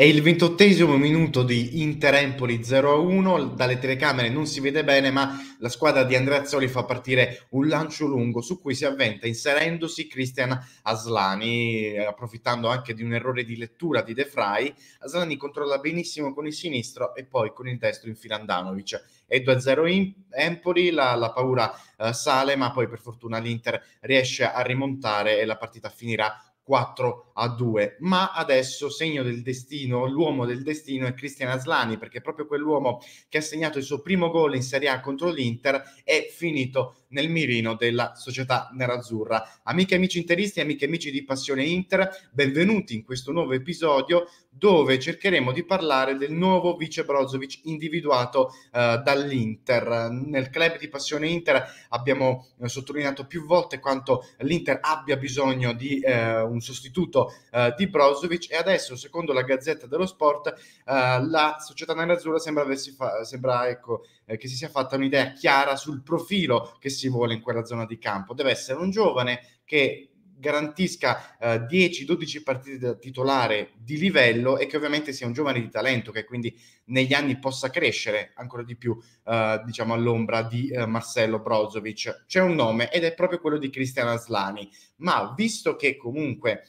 È il ventottesimo minuto di Inter-Empoli 0-1, dalle telecamere non si vede bene, ma la squadra di Andreazzoli fa partire un lancio lungo su cui si avventa inserendosi Christian Aslani, approfittando anche di un errore di lettura di De Frey. Aslani controlla benissimo con il sinistro e poi con il destro in Filandanovic. è 2-0 Empoli, la, la paura uh, sale, ma poi per fortuna l'Inter riesce a rimontare e la partita finirà 4 a 2. Ma adesso, segno del destino, l'uomo del destino è Cristian Aslani, perché proprio quell'uomo che ha segnato il suo primo gol in Serie A contro l'Inter è finito nel mirino della società nerazzurra. Amiche e amici interisti, amiche e amici di Passione Inter, benvenuti in questo nuovo episodio dove cercheremo di parlare del nuovo vice Brozovic individuato eh, dall'Inter. Nel club di Passione Inter abbiamo eh, sottolineato più volte quanto l'Inter abbia bisogno di eh, un un sostituto eh, di Brozovic e adesso, secondo la Gazzetta dello Sport, eh, la società nerazzurra sembra, fa- sembra ecco, eh, che si sia fatta un'idea chiara sul profilo che si vuole in quella zona di campo. Deve essere un giovane che garantisca eh, 10-12 partite da titolare di livello e che ovviamente sia un giovane di talento che quindi negli anni possa crescere ancora di più eh, diciamo all'ombra di eh, Marcello Brozovic. C'è un nome ed è proprio quello di Cristian Aslani, ma visto che comunque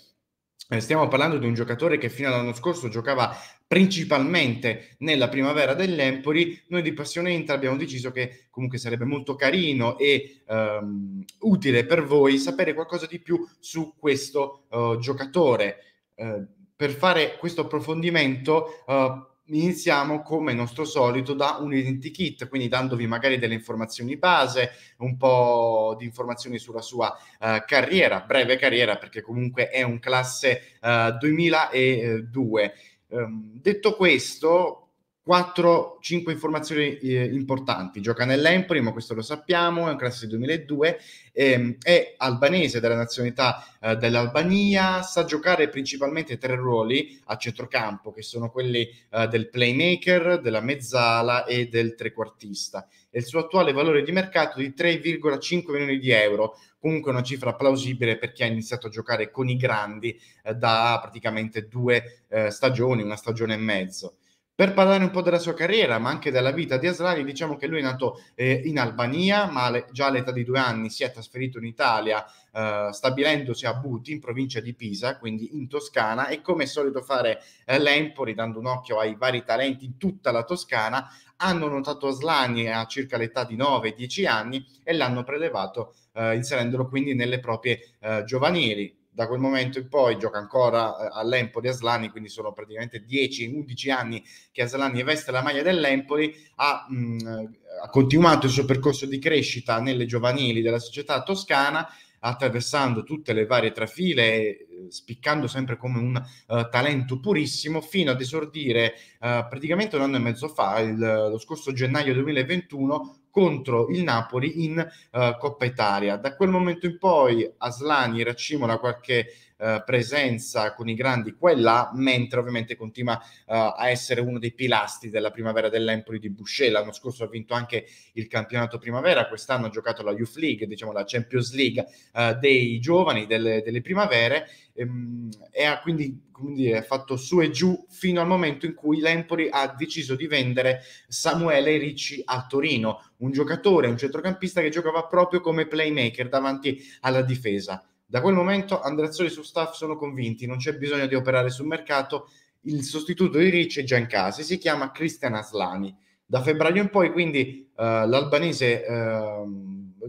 eh, stiamo parlando di un giocatore che fino all'anno scorso giocava principalmente nella primavera dell'Empoli. Noi di Passione Inter abbiamo deciso che comunque sarebbe molto carino e ehm, utile per voi sapere qualcosa di più su questo eh, giocatore. Eh, per fare questo approfondimento eh, iniziamo come nostro solito da un identikit, quindi dandovi magari delle informazioni base, un po' di informazioni sulla sua uh, carriera, breve carriera, perché comunque è un classe uh, 2002. Um, detto questo, 4-5 informazioni eh, importanti. Gioca nell'Empoli, ma questo lo sappiamo, è un classe 2002, ehm, è albanese della nazionalità eh, dell'Albania, sa giocare principalmente tre ruoli a centrocampo, che sono quelli eh, del playmaker, della mezzala e del trequartista. E il suo attuale valore di mercato è di 3,5 milioni di euro, comunque una cifra plausibile per chi ha iniziato a giocare con i grandi eh, da praticamente due eh, stagioni, una stagione e mezzo. Per parlare un po' della sua carriera, ma anche della vita di Aslani, diciamo che lui è nato eh, in Albania, ma le, già all'età di due anni si è trasferito in Italia, eh, stabilendosi a Buti, in provincia di Pisa, quindi in Toscana, e come è solito fare eh, l'Empoli, dando un occhio ai vari talenti in tutta la Toscana, hanno notato Aslani a circa l'età di 9-10 anni e l'hanno prelevato eh, inserendolo quindi nelle proprie eh, giovanili da quel momento in poi gioca ancora eh, all'Empoli Aslani, quindi sono praticamente 10-11 anni che Aslani veste la maglia dell'Empoli, ha, mh, ha continuato il suo percorso di crescita nelle giovanili della società toscana attraversando tutte le varie trafile, eh, spiccando sempre come un uh, talento purissimo, fino ad esordire uh, praticamente un anno e mezzo fa, il, lo scorso gennaio 2021, contro il Napoli in uh, Coppa Italia. Da quel momento in poi Aslani racimola qualche eh, presenza con i grandi quella, mentre ovviamente continua eh, a essere uno dei pilastri della primavera dell'Empoli di Boucher. L'anno scorso ha vinto anche il campionato primavera, quest'anno ha giocato la Youth League, diciamo la Champions League eh, dei giovani, delle, delle primavere, ehm, e ha quindi quindi è fatto su e giù fino al momento in cui l'Empoli ha deciso di vendere Samuele Ricci a Torino, un giocatore, un centrocampista che giocava proprio come playmaker davanti alla difesa. Da quel momento Andreazzoli e suo staff sono convinti, non c'è bisogno di operare sul mercato, il sostituto di Ricci è già in casa, si chiama Christian Aslani. Da febbraio in poi quindi eh, l'albanese eh,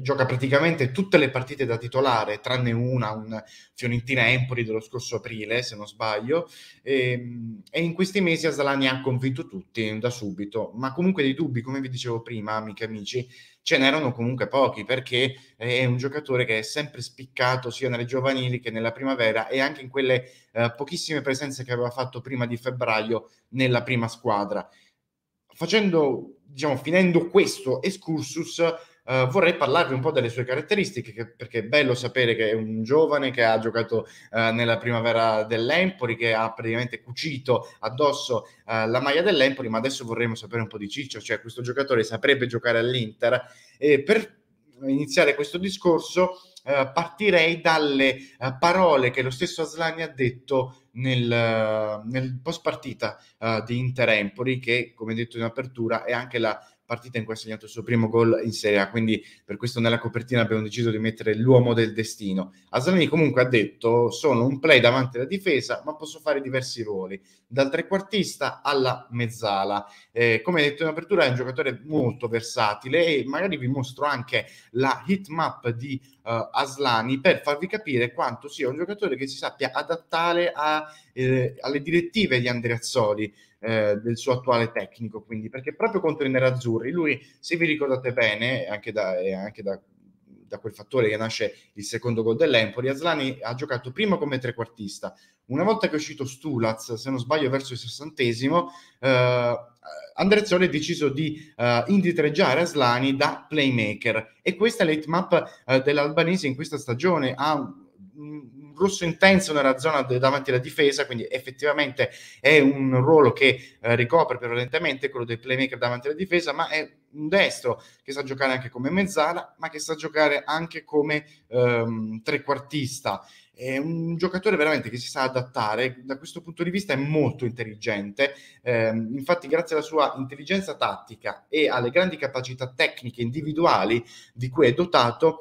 gioca praticamente tutte le partite da titolare, tranne una, un Fiorentina-Empoli dello scorso aprile, se non sbaglio, e, ehm, e in questi mesi Aslani ha convinto tutti da subito, ma comunque dei dubbi, come vi dicevo prima, amiche e amici, ce n'erano comunque pochi, perché è un giocatore che è sempre spiccato sia nelle giovanili che nella primavera e anche in quelle eh, pochissime presenze che aveva fatto prima di febbraio nella prima squadra. Facendo, diciamo, finendo questo excursus, Uh, vorrei parlarvi un po' delle sue caratteristiche, che, perché è bello sapere che è un giovane che ha giocato uh, nella primavera dell'Empoli, che ha praticamente cucito addosso uh, la maglia dell'Empoli, ma adesso vorremmo sapere un po' di ciccio, cioè questo giocatore saprebbe giocare all'Inter. E per iniziare questo discorso partirei dalle parole che lo stesso Aslani ha detto nel, nel post partita di Inter Empoli, che come detto in apertura è anche la partita in cui ha segnato il suo primo gol in Serie A, quindi per questo nella copertina abbiamo deciso di mettere l'uomo del destino. Aslani comunque ha detto sono un play davanti alla difesa, ma posso fare diversi ruoli, dal trequartista alla mezzala. Eh, come detto in apertura è un giocatore molto versatile e magari vi mostro anche la hit map di uh, Aslani per farvi capire quanto sia un giocatore che si sappia adattare a, eh, alle direttive di Andreazzoli eh, del suo attuale tecnico, quindi perché proprio contro i nerazzurri lui, se vi ricordate bene, anche da, anche da, da quel fattore che nasce il secondo gol dell'Empoli, Aslani ha giocato prima come trequartista, una volta che è uscito Stulaz, se non sbaglio verso il sessantesimo, eh, Andrezzoli ha deciso di uh, indietreggiare Aslani da playmaker e questa è l'hitmap uh, eh, dell'albanese in questa stagione ha rosso intenso nella zona davanti alla difesa, quindi effettivamente è un ruolo che eh, ricopre prevalentemente quello dei playmaker davanti alla difesa, ma è un destro che sa giocare anche come mezzala, ma che sa giocare anche come ehm, trequartista è un giocatore veramente che si sa adattare, da questo punto di vista è molto intelligente, eh, infatti grazie alla sua intelligenza tattica e alle grandi capacità tecniche individuali di cui è dotato,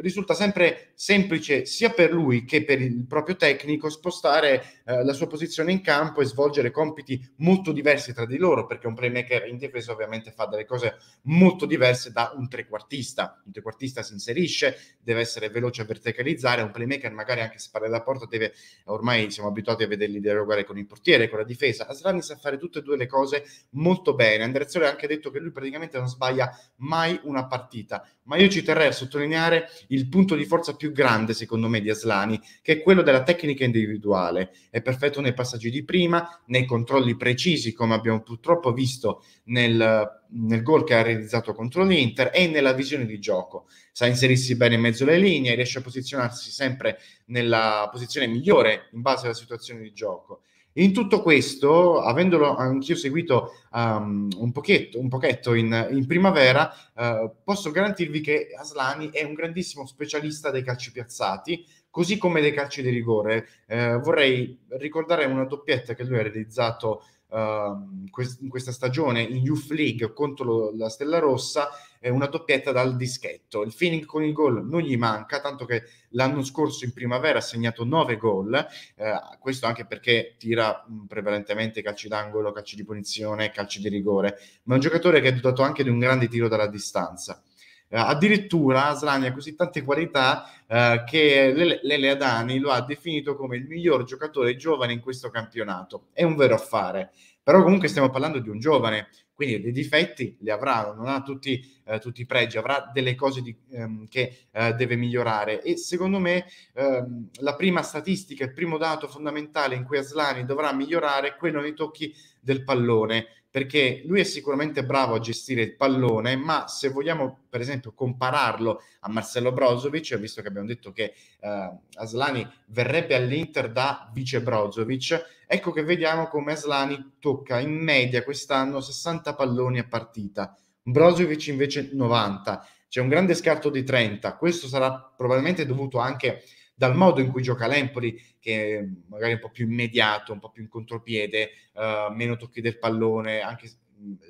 risulta sempre semplice sia per lui che per il proprio tecnico spostare eh, la sua posizione in campo e svolgere compiti molto diversi tra di loro, perché un playmaker in difesa ovviamente fa delle cose molto diverse da un trequartista. Un trequartista si inserisce, deve essere veloce a verticalizzare, un playmaker magari anche se parla della porta deve, ormai siamo abituati a vederli dialogare con il portiere, con la difesa. Aslani sa fare tutte e due le cose molto bene. Andrea Andreazzoli ha anche detto che lui praticamente non sbaglia mai una partita, ma io ci terrei a sottolineare il punto di forza più grande, secondo me, di Aslani, che è quello della tecnica individuale. È perfetto nei passaggi di prima, nei controlli precisi, come abbiamo purtroppo visto nel, nel gol che ha realizzato contro l'Inter, e nella visione di gioco. Sa inserirsi bene in mezzo alle linee, riesce a posizionarsi sempre nella posizione migliore in base alla situazione di gioco. In tutto questo, avendolo anch'io seguito um, un pochetto, un pochetto in, in, primavera, uh, posso garantirvi che Aslani è un grandissimo specialista dei calci piazzati, così come dei calci di rigore. Uh, vorrei ricordare una doppietta che lui ha realizzato Ehm, in questa stagione in Youth League contro la Stella Rossa una doppietta dal dischetto. Il feeling con il gol non gli manca, tanto che l'anno scorso in primavera ha segnato 9 gol, eh, questo anche perché tira mm, prevalentemente calci d'angolo, calci di punizione, calci di rigore, ma è un giocatore che è dotato anche di un grande tiro dalla distanza. Eh, addirittura Aslan ha così tante qualità eh, che Lele, Adani lo ha definito come il miglior giocatore giovane in questo campionato. È un vero affare però comunque stiamo parlando di un giovane, quindi dei difetti li avrà, non ha tutti, eh, tutti i pregi, avrà delle cose di, ehm, che eh, deve migliorare e secondo me ehm, la prima statistica, il primo dato fondamentale in cui Aslani dovrà migliorare è quello dei tocchi del pallone perché lui è sicuramente bravo a gestire il pallone, ma se vogliamo per esempio compararlo a Marcello Brozovic, visto che abbiamo detto che eh, Aslani verrebbe all'Inter da vice Brozovic, ecco che vediamo come Aslani tocca in media quest'anno 60 palloni a partita, Brozovic invece 90, c'è un grande scarto di 30, questo sarà probabilmente dovuto anche a dal modo in cui gioca l'Empoli, che magari è un po' più immediato, un po' più in contropiede, uh, meno tocchi del pallone, anche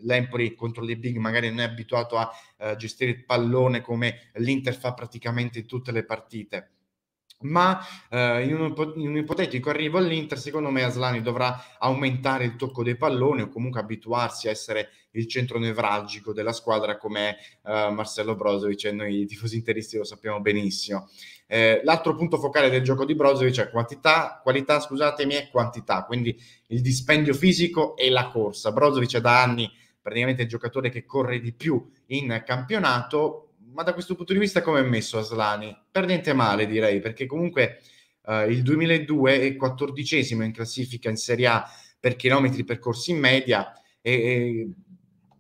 l'Empoli contro le big magari non è abituato a uh, gestire il pallone come l'Inter fa praticamente in tutte le partite. Ma uh, in, un, in, un, ipotetico arrivo all'Inter, secondo me Aslani dovrà aumentare il tocco dei palloni o comunque abituarsi a essere il centro nevralgico della squadra come uh, Marcello Brozovic e noi tifosi interisti lo sappiamo benissimo. Eh, l'altro punto focale del gioco di Brozovic è quantità, qualità, scusatemi, è quantità, quindi il dispendio fisico e la corsa. Brozovic è da anni praticamente il giocatore che corre di più in campionato, ma da questo punto di vista come è messo Aslani? Per niente male direi, perché comunque eh, il 2002 è quattordicesimo in classifica in Serie A per chilometri percorsi in media e, e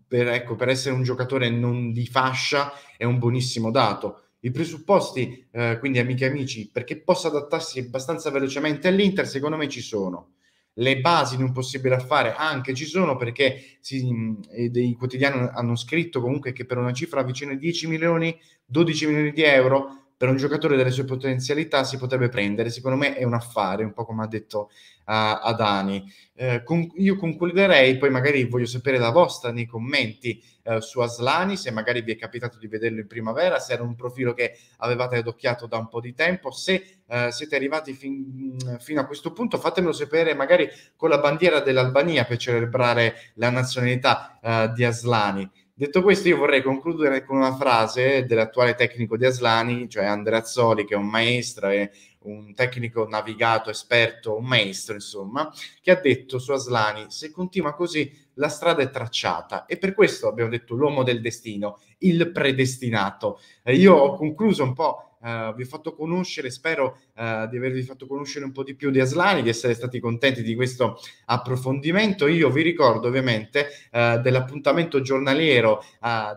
per, ecco, per essere un giocatore non di fascia è un buonissimo dato i presupposti, eh, quindi amiche e amici, perché possa adattarsi abbastanza velocemente all'Inter, secondo me ci sono. Le basi di un possibile affare anche ci sono perché si, mm, i quotidiani hanno scritto comunque che per una cifra vicina ai 10 milioni, 12 milioni di euro per un giocatore delle sue potenzialità si potrebbe prendere. Secondo me è un affare, un po' come ha detto uh, Adani. Uh, eh, con, io concluderei, poi magari voglio sapere la vostra nei commenti uh, su Aslani, se magari vi è capitato di vederlo in primavera, se era un profilo che avevate adocchiato da un po' di tempo, se eh, siete arrivati fin, mm, fino a questo punto fatemelo sapere magari con la bandiera dell'Albania per celebrare la nazionalità di Aslani. Detto questo, io vorrei concludere con una frase dell'attuale tecnico di Aslani, cioè Andrea Andreazzoli, che è un maestro, è un tecnico navigato, esperto, un maestro, insomma, che ha detto su Aslani: se continua così, la strada è tracciata. E per questo abbiamo detto l'uomo del destino, il predestinato. io ho concluso un po' Uh, vi ho fatto conoscere, spero uh, di avervi fatto conoscere un po' di più di Aslani, di essere stati contenti di questo approfondimento. Io vi ricordo ovviamente uh, dell'appuntamento giornaliero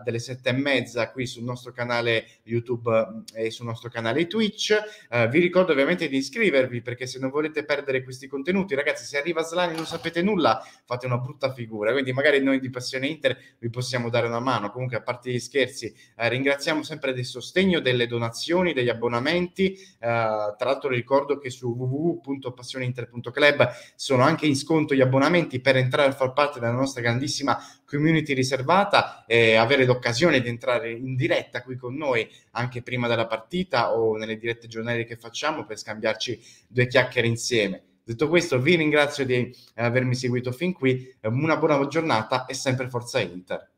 delle sette e mezza qui sul nostro canale YouTube mm, e sul nostro canale Twitch. vi ricordo ovviamente di iscrivervi perché se non volete perdere questi contenuti, ragazzi, se arriva Aslani e non sapete nulla, fate una brutta figura. Quindi magari noi di Passione Inter vi possiamo dare una mano. Comunque, a parte gli scherzi, ringraziamo sempre del sostegno, delle donazioni degli abbonamenti. Eh, tra l'altro ricordo che su www.passioneinter.club sono anche in sconto gli abbonamenti per entrare a far parte della nostra grandissima community riservata e avere l'occasione di entrare in diretta qui con noi anche prima della partita o nelle dirette giornali che facciamo per scambiarci due chiacchiere insieme. Detto questo, vi ringrazio di eh, avermi seguito fin qui, eh, una buona giornata e sempre Forza Inter.